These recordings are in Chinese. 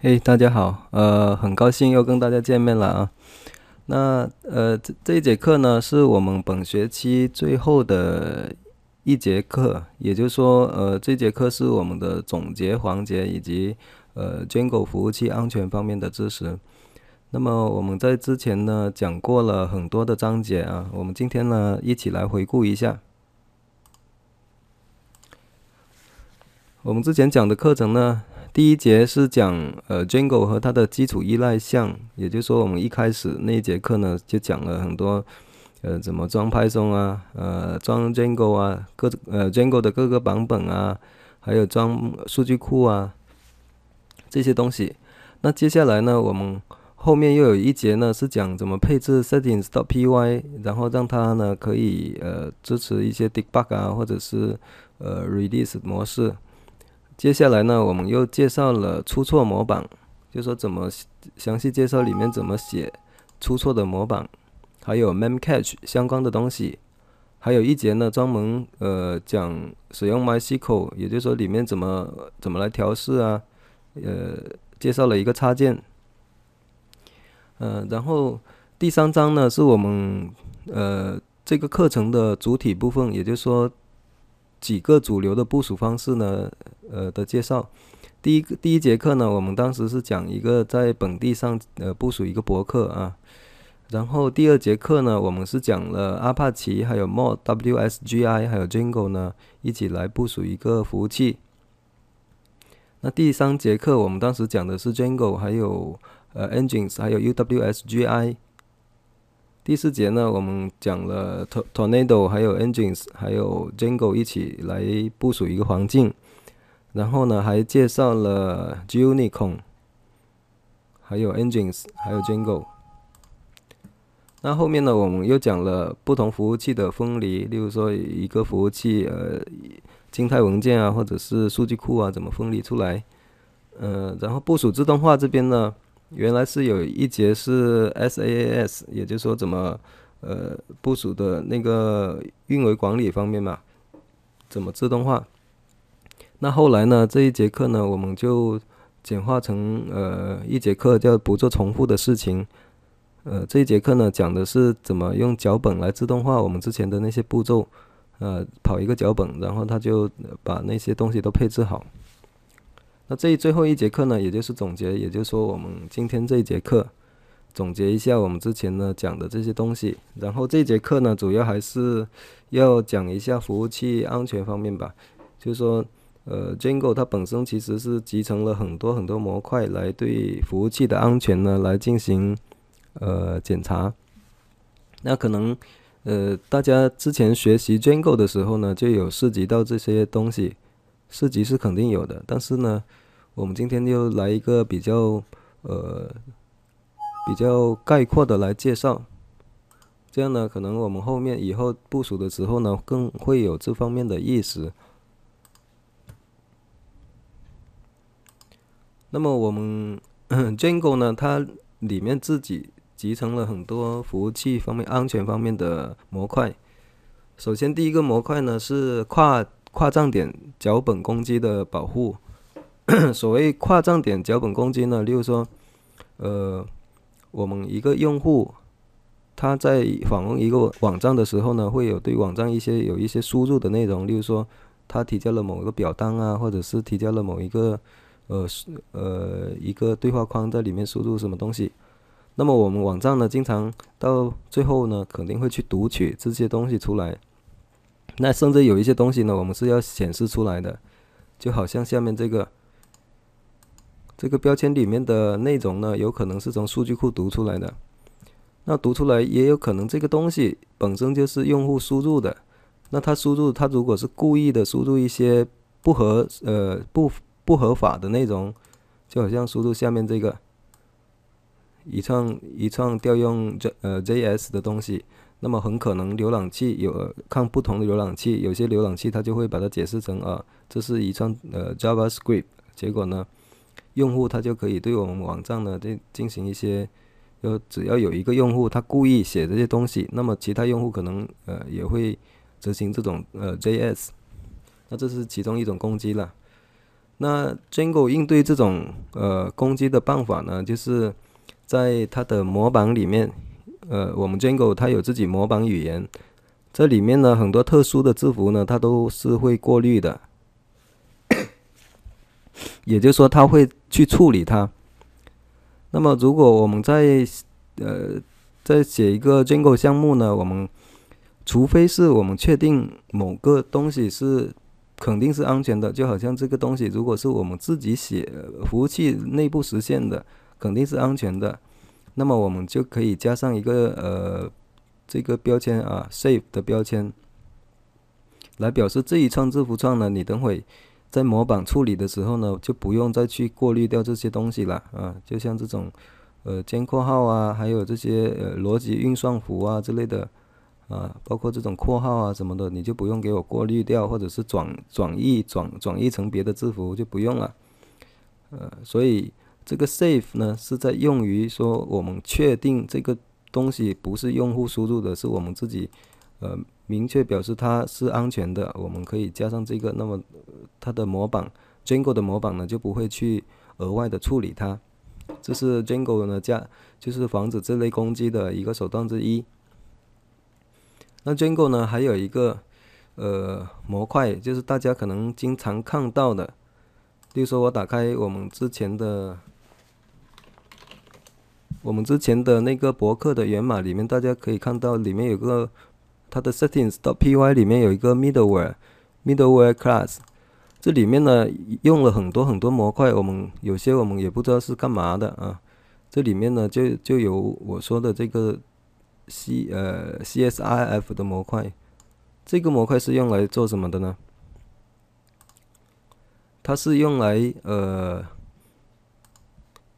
嘿，大家好，呃，很高兴又跟大家见面了啊。那呃，这这一节课呢，是我们本学期最后的一节课，也就是说，呃，这节课是我们的总结环节以及呃，坚果服务器安全方面的知识。那么我们在之前呢，讲过了很多的章节啊，我们今天呢，一起来回顾一下。我们之前讲的课程呢？第一节是讲呃 Jango 和它的基础依赖项，也就是说我们一开始那一节课呢就讲了很多，呃怎么装 Python 啊，呃装 Jango 啊，各呃 Jango 的各个版本啊，还有装数据库啊这些东西。那接下来呢我们后面又有一节呢是讲怎么配置 settings.py，然后让它呢可以呃支持一些 debug 啊或者是呃 release 模式。接下来呢，我们又介绍了出错模板，就说怎么详细介绍里面怎么写出错的模板，还有 mem catch 相关的东西，还有一节呢专门呃讲使用 my sql，也就是说里面怎么怎么来调试啊，呃介绍了一个插件，呃然后第三章呢是我们呃这个课程的主体部分，也就是说。几个主流的部署方式呢？呃的介绍。第一个第一节课呢，我们当时是讲一个在本地上呃部署一个博客啊。然后第二节课呢，我们是讲了阿帕奇还有 More WSGI 还有 j i n g l e 呢一起来部署一个服务器。那第三节课我们当时讲的是 j i n g l e 还有呃 Engines 还有 UWSGI。第四节呢，我们讲了 Tornado，还有 Engines，还有 Django 一起来部署一个环境，然后呢，还介绍了 Unicorn，还有 Engines，还有 Django。那后面呢，我们又讲了不同服务器的分离，例如说一个服务器，呃，静态文件啊，或者是数据库啊，怎么分离出来？呃，然后部署自动化这边呢？原来是有一节是 SaaS，也就是说怎么呃部署的那个运维管理方面嘛，怎么自动化？那后来呢这一节课呢我们就简化成呃一节课，叫不做重复的事情。呃这一节课呢讲的是怎么用脚本来自动化我们之前的那些步骤，呃跑一个脚本，然后他就把那些东西都配置好。那这最后一节课呢，也就是总结，也就是说我们今天这一节课总结一下我们之前呢讲的这些东西。然后这节课呢，主要还是要讲一下服务器安全方面吧。就是说，呃 j a n g o 它本身其实是集成了很多很多模块来对服务器的安全呢来进行呃检查。那可能呃大家之前学习 j a n g o 的时候呢，就有涉及到这些东西。四级是肯定有的，但是呢，我们今天就来一个比较，呃，比较概括的来介绍，这样呢，可能我们后面以后部署的时候呢，更会有这方面的意识。那么我们 j a n g l e 呢，它里面自己集成了很多服务器方面、安全方面的模块。首先第一个模块呢是跨。跨站点脚本攻击的保护。所谓跨站点脚本攻击呢，例如说，呃，我们一个用户他在访问一个网站的时候呢，会有对网站一些有一些输入的内容，例如说，他提交了某个表单啊，或者是提交了某一个呃呃一个对话框在里面输入什么东西。那么我们网站呢，经常到最后呢，肯定会去读取这些东西出来。那甚至有一些东西呢，我们是要显示出来的，就好像下面这个这个标签里面的内容呢，有可能是从数据库读出来的。那读出来也有可能这个东西本身就是用户输入的。那他输入，他如果是故意的输入一些不合呃不不合法的内容，就好像输入下面这个一串一串调用呃 JS 的东西。那么很可能浏览器有看不同的浏览器，有些浏览器它就会把它解释成啊，这是一串呃 JavaScript。结果呢，用户他就可以对我们网站呢进进行一些，就只要有一个用户他故意写这些东西，那么其他用户可能呃也会执行这种呃 JS。那这是其中一种攻击了。那 Jango 应对这种呃攻击的办法呢，就是在它的模板里面。呃，我们 Django 它有自己模板语言，这里面呢很多特殊的字符呢，它都是会过滤的，也就是说它会去处理它。那么，如果我们在呃在写一个 Django 项目呢，我们除非是我们确定某个东西是肯定是安全的，就好像这个东西如果是我们自己写服务器内部实现的，肯定是安全的。那么我们就可以加上一个呃，这个标签啊 s a v e 的标签，来表示这一串字符串呢。你等会在模板处理的时候呢，就不用再去过滤掉这些东西了啊。就像这种呃尖括号啊，还有这些呃逻辑运算符啊之类的啊，包括这种括号啊什么的，你就不用给我过滤掉，或者是转转译转转译成别的字符就不用了。呃，所以。这个 safe 呢，是在用于说我们确定这个东西不是用户输入的，是我们自己，呃，明确表示它是安全的。我们可以加上这个，那么它的模板 Django 的模板呢，就不会去额外的处理它。这是 Django 呢加，就是防止这类攻击的一个手段之一。那 Django 呢还有一个，呃，模块，就是大家可能经常看到的，例如说我打开我们之前的。我们之前的那个博客的源码里面，大家可以看到里面有个它的 settings 到 py 里面有一个 middleware，middleware class，这里面呢用了很多很多模块，我们有些我们也不知道是干嘛的啊。这里面呢就就有我说的这个 c 呃 c s i f 的模块，这个模块是用来做什么的呢？它是用来呃。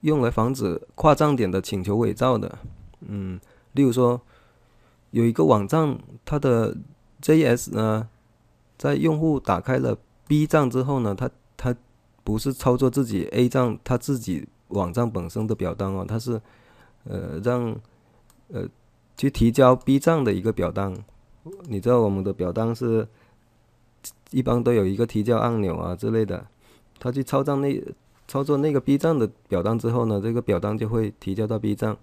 用来防止跨站点的请求伪造的，嗯，例如说有一个网站，它的 JS 呢，在用户打开了 B 站之后呢，它它不是操作自己 A 站它自己网站本身的表单哦，它是呃让呃去提交 B 站的一个表单，你知道我们的表单是，一般都有一个提交按钮啊之类的，他去抄作那操作那个 B 站的表单之后呢，这个表单就会提交到 B 站。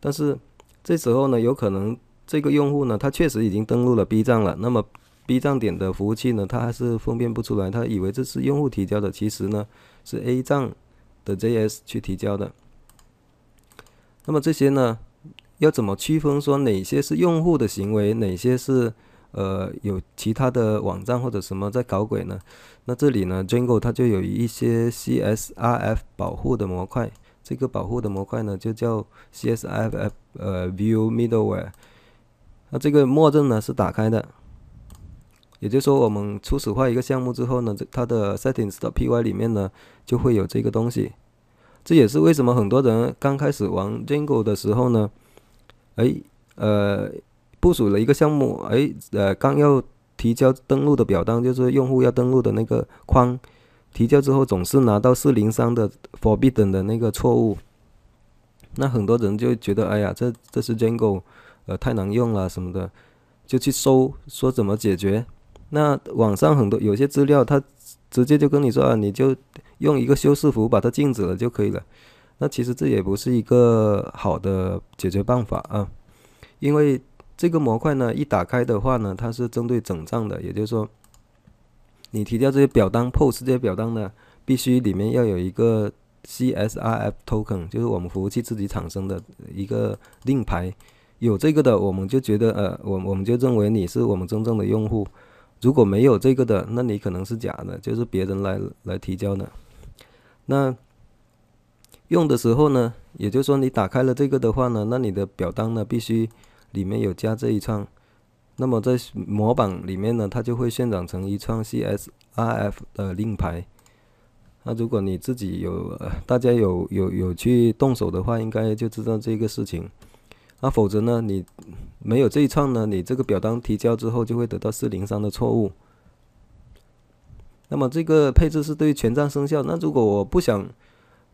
但是这时候呢，有可能这个用户呢，他确实已经登录了 B 站了。那么 B 站点的服务器呢，他还是分辨不出来，他以为这是用户提交的，其实呢是 A 站的 JS 去提交的。那么这些呢，要怎么区分说哪些是用户的行为，哪些是？呃，有其他的网站或者什么在搞鬼呢？那这里呢，Django 它就有一些 CSRF 保护的模块，这个保护的模块呢就叫 CSRF 呃 View Middleware，那这个默认呢是打开的，也就是说我们初始化一个项目之后呢，它的 settings.py 的里面呢就会有这个东西，这也是为什么很多人刚开始玩 Django 的时候呢，哎，呃。部署了一个项目，哎，呃，刚要提交登录的表单，就是用户要登录的那个框，提交之后总是拿到403的 Forbidden 的那个错误。那很多人就觉得，哎呀，这这是 Jango，呃，太难用了什么的，就去搜说怎么解决。那网上很多有些资料，他直接就跟你说，啊，你就用一个修饰符把它禁止了就可以了。那其实这也不是一个好的解决办法啊，因为。这个模块呢，一打开的话呢，它是针对整账的，也就是说，你提交这些表单，POS 这些表单呢，必须里面要有一个 CSRF token，就是我们服务器自己产生的一个令牌。有这个的，我们就觉得呃，我我们就认为你是我们真正的用户。如果没有这个的，那你可能是假的，就是别人来来提交的。那用的时候呢，也就是说你打开了这个的话呢，那你的表单呢必须。里面有加这一串，那么在模板里面呢，它就会渲染成一串 CSRF 的令牌。那如果你自己有，大家有有有去动手的话，应该就知道这个事情。那否则呢，你没有这一串呢，你这个表单提交之后就会得到403的错误。那么这个配置是对全站生效。那如果我不想，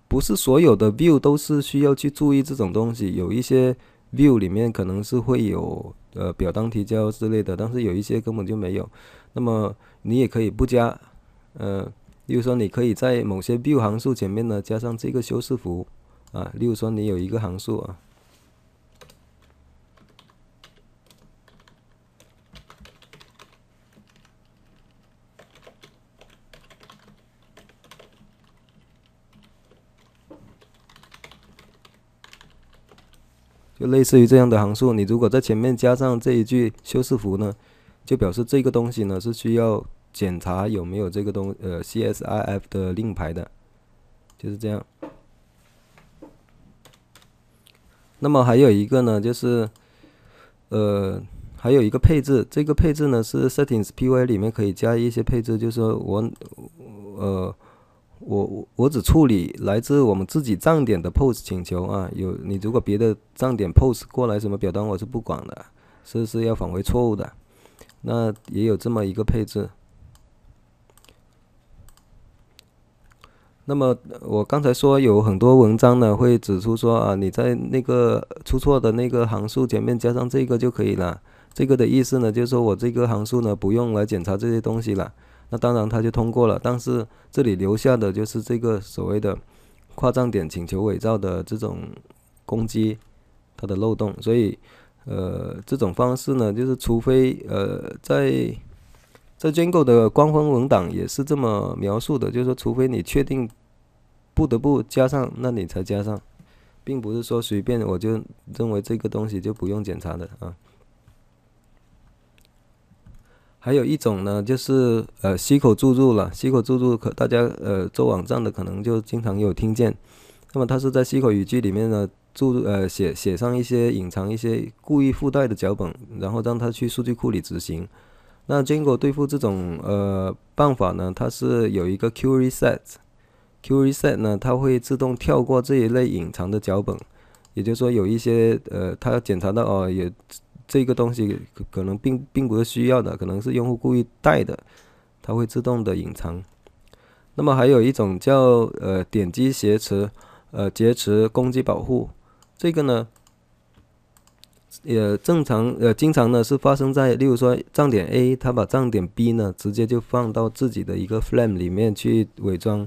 不是所有的 View 都是需要去注意这种东西，有一些。view 里面可能是会有呃表单提交之类的，但是有一些根本就没有，那么你也可以不加，呃，例如说你可以在某些 view 函数前面呢加上这个修饰符，啊，例如说你有一个函数啊。类似于这样的函数，你如果在前面加上这一句修饰符呢，就表示这个东西呢是需要检查有没有这个东呃 C S I F 的令牌的，就是这样。那么还有一个呢，就是呃还有一个配置，这个配置呢是 settings p y 里面可以加一些配置，就是说我呃。我我我只处理来自我们自己站点的 p o s 请求啊，有你如果别的站点 p o s 过来什么表单，我是不管的，是是要返回错误的，那也有这么一个配置。那么我刚才说有很多文章呢会指出说啊，你在那个出错的那个函数前面加上这个就可以了，这个的意思呢就是说我这个函数呢不用来检查这些东西了。那当然他就通过了，但是这里留下的就是这个所谓的跨站点请求伪造的这种攻击它的漏洞，所以，呃，这种方式呢，就是除非呃在在 jango 的官方文档也是这么描述的，就是说除非你确定不得不加上，那你才加上，并不是说随便我就认为这个东西就不用检查的啊。还有一种呢，就是呃 C 口注入了。C 口注入可大家呃做网站的可能就经常有听见。那么它是在 C 口语句里面呢注入呃写写上一些隐藏一些故意附带的脚本，然后让它去数据库里执行。那经过对付这种呃办法呢，它是有一个 q u e s e t q u e Set 呢，它会自动跳过这一类隐藏的脚本，也就是说有一些呃它检查到哦有。这个东西可可能并并不是需要的，可能是用户故意带的，它会自动的隐藏。那么还有一种叫呃点击挟持，呃劫持攻击保护，这个呢，也正常呃经常呢是发生在例如说站点 A，他把站点 B 呢直接就放到自己的一个 f l a m e 里面去伪装，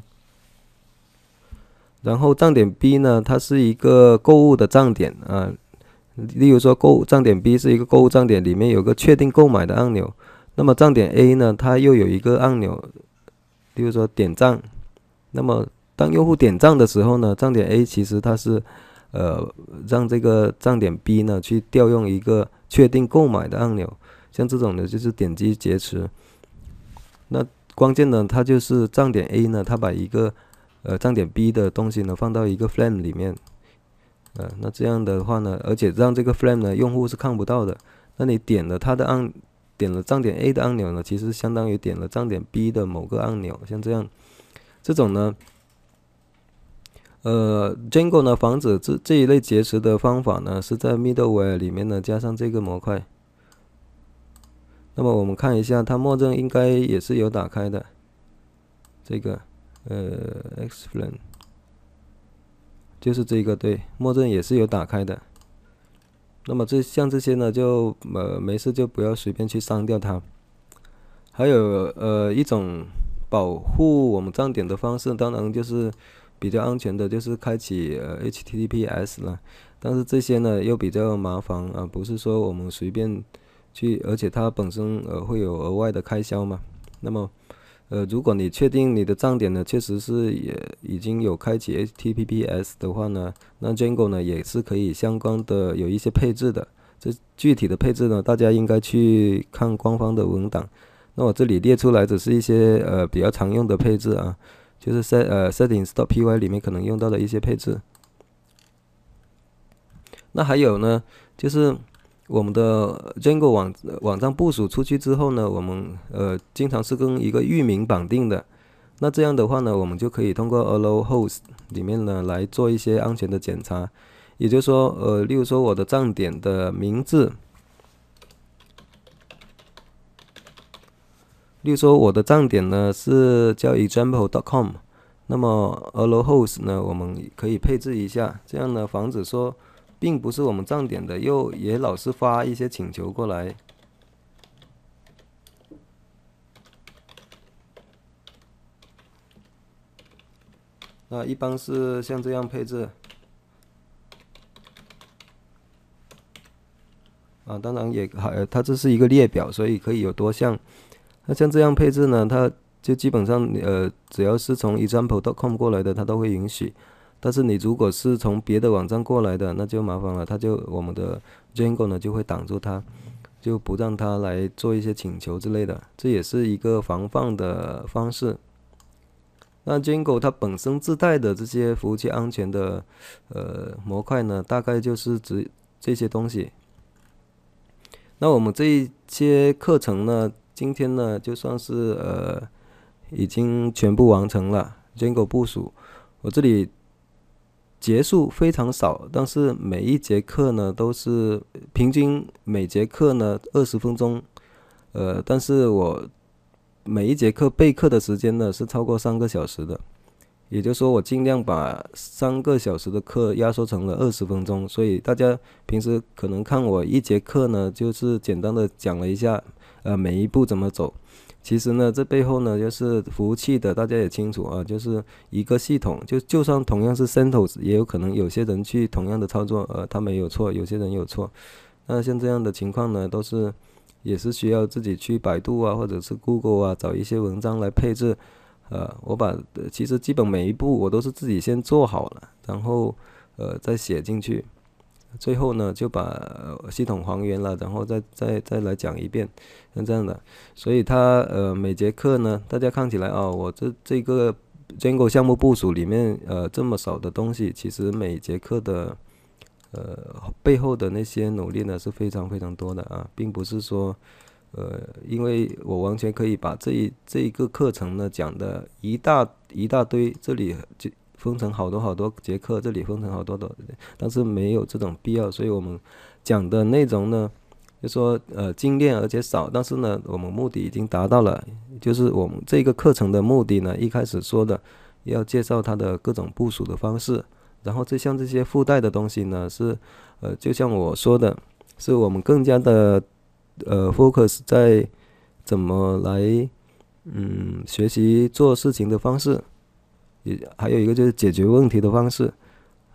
然后站点 B 呢它是一个购物的站点啊。例如说，购物站点 B 是一个购物站点，里面有个确定购买的按钮。那么站点 A 呢，它又有一个按钮，例如说点赞。那么当用户点赞的时候呢，站点 A 其实它是，呃，让这个站点 B 呢去调用一个确定购买的按钮。像这种呢，就是点击劫持。那关键呢，它就是站点 A 呢，它把一个，呃，站点 B 的东西呢放到一个 frame 里面。呃，那这样的话呢，而且让这个 frame 呢，用户是看不到的。那你点了它的按，点了站点 A 的按钮呢，其实相当于点了站点 B 的某个按钮，像这样，这种呢，呃，Django 呢，防止这这一类劫持的方法呢，是在 middleware 里面呢加上这个模块。那么我们看一下，它默认应该也是有打开的，这个呃 x f l a m e 就是这个，对，默认也是有打开的。那么这像这些呢，就呃没事就不要随便去删掉它。还有呃一种保护我们站点的方式，当然就是比较安全的，就是开启呃 HTTPS 了。但是这些呢又比较麻烦啊，不是说我们随便去，而且它本身呃会有额外的开销嘛。那么。呃，如果你确定你的站点呢，确实是也已经有开启 HTTPS 的话呢，那 Jango 呢也是可以相关的有一些配置的。这具体的配置呢，大家应该去看官方的文档。那我这里列出来的是一些呃比较常用的配置啊，就是 set 呃 settings.py 里面可能用到的一些配置。那还有呢，就是。我们的 Django 网网站部署出去之后呢，我们呃经常是跟一个域名绑定的。那这样的话呢，我们就可以通过 allow hosts 里面呢来做一些安全的检查。也就是说，呃，例如说我的站点的名字，例如说我的站点呢是叫 example.com，那么 allow hosts 呢我们可以配置一下，这样呢防止说。并不是我们站点的，又也老是发一些请求过来。那一般是像这样配置啊，当然也还，它这是一个列表，所以可以有多项。那像这样配置呢，它就基本上呃，只要是从 e x p m p d e c o m 过来的，它都会允许。但是你如果是从别的网站过来的，那就麻烦了，他就我们的 Django 呢就会挡住它，就不让它来做一些请求之类的，这也是一个防范的方式。那 Django 它本身自带的这些服务器安全的呃模块呢，大概就是指这些东西。那我们这一些课程呢，今天呢就算是呃已经全部完成了 Django 部署，我这里。节数非常少，但是每一节课呢都是平均每节课呢二十分钟，呃，但是我每一节课备课的时间呢是超过三个小时的，也就是说我尽量把三个小时的课压缩成了二十分钟，所以大家平时可能看我一节课呢就是简单的讲了一下，呃，每一步怎么走。其实呢，这背后呢，就是服务器的，大家也清楚啊，就是一个系统，就就算同样是 CentOS，也有可能有些人去同样的操作，呃，他没有错，有些人有错。那像这样的情况呢，都是也是需要自己去百度啊，或者是 Google 啊，找一些文章来配置。呃，我把其实基本每一步我都是自己先做好了，然后呃再写进去。最后呢，就把系统还原了，然后再再再来讲一遍，像这样的。所以它呃每节课呢，大家看起来啊，我这这个 Django 项目部署里面呃这么少的东西，其实每节课的呃背后的那些努力呢是非常非常多的啊，并不是说呃因为我完全可以把这一这一个课程呢讲的一大一大堆，这里就。分成好多好多节课，这里分成好多的，但是没有这种必要。所以我们讲的内容呢，就说呃精炼而且少，但是呢，我们目的已经达到了。就是我们这个课程的目的呢，一开始说的要介绍它的各种部署的方式，然后就像这些附带的东西呢，是呃就像我说的，是我们更加的呃 focus 在怎么来嗯学习做事情的方式。也还有一个就是解决问题的方式，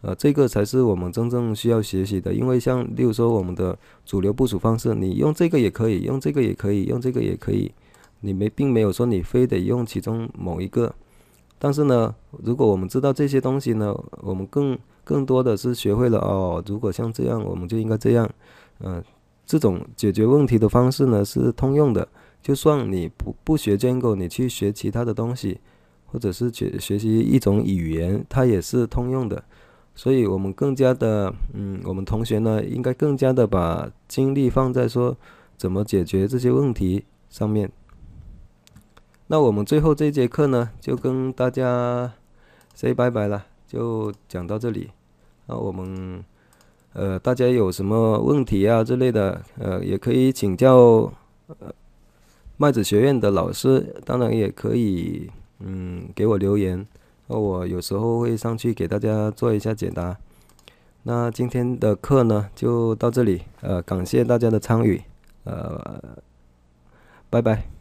呃，这个才是我们真正需要学习的。因为像例如说我们的主流部署方式，你用这个也可以，用这个也可以，用这个也可以，你没并没有说你非得用其中某一个。但是呢，如果我们知道这些东西呢，我们更更多的是学会了哦。如果像这样，我们就应该这样。嗯，这种解决问题的方式呢是通用的，就算你不不学建构，你去学其他的东西。或者是学学习一种语言，它也是通用的，所以我们更加的，嗯，我们同学呢，应该更加的把精力放在说怎么解决这些问题上面。那我们最后这节课呢，就跟大家 say 拜拜了，就讲到这里。那我们呃，大家有什么问题啊之类的，呃，也可以请教麦子学院的老师，当然也可以。嗯，给我留言，那我有时候会上去给大家做一下解答。那今天的课呢，就到这里，呃，感谢大家的参与，呃，拜拜。